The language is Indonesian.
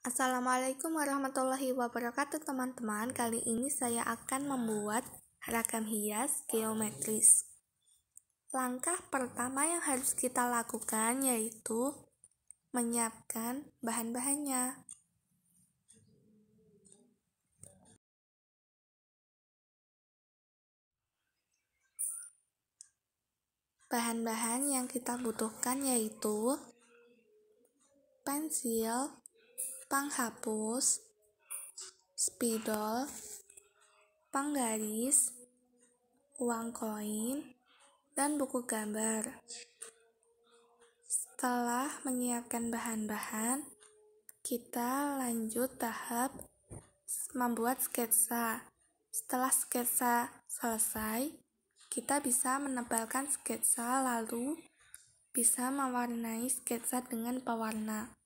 Assalamualaikum warahmatullahi wabarakatuh teman-teman Kali ini saya akan membuat ragam hias geometris Langkah pertama yang harus kita lakukan yaitu Menyiapkan bahan-bahannya Bahan-bahan yang kita butuhkan yaitu Pensil, panghapus, spidol, penggaris, uang koin, dan buku gambar. Setelah menyiapkan bahan-bahan, kita lanjut tahap membuat sketsa. Setelah sketsa selesai, kita bisa menebalkan sketsa lalu bisa mewarnai sketsa dengan pewarna.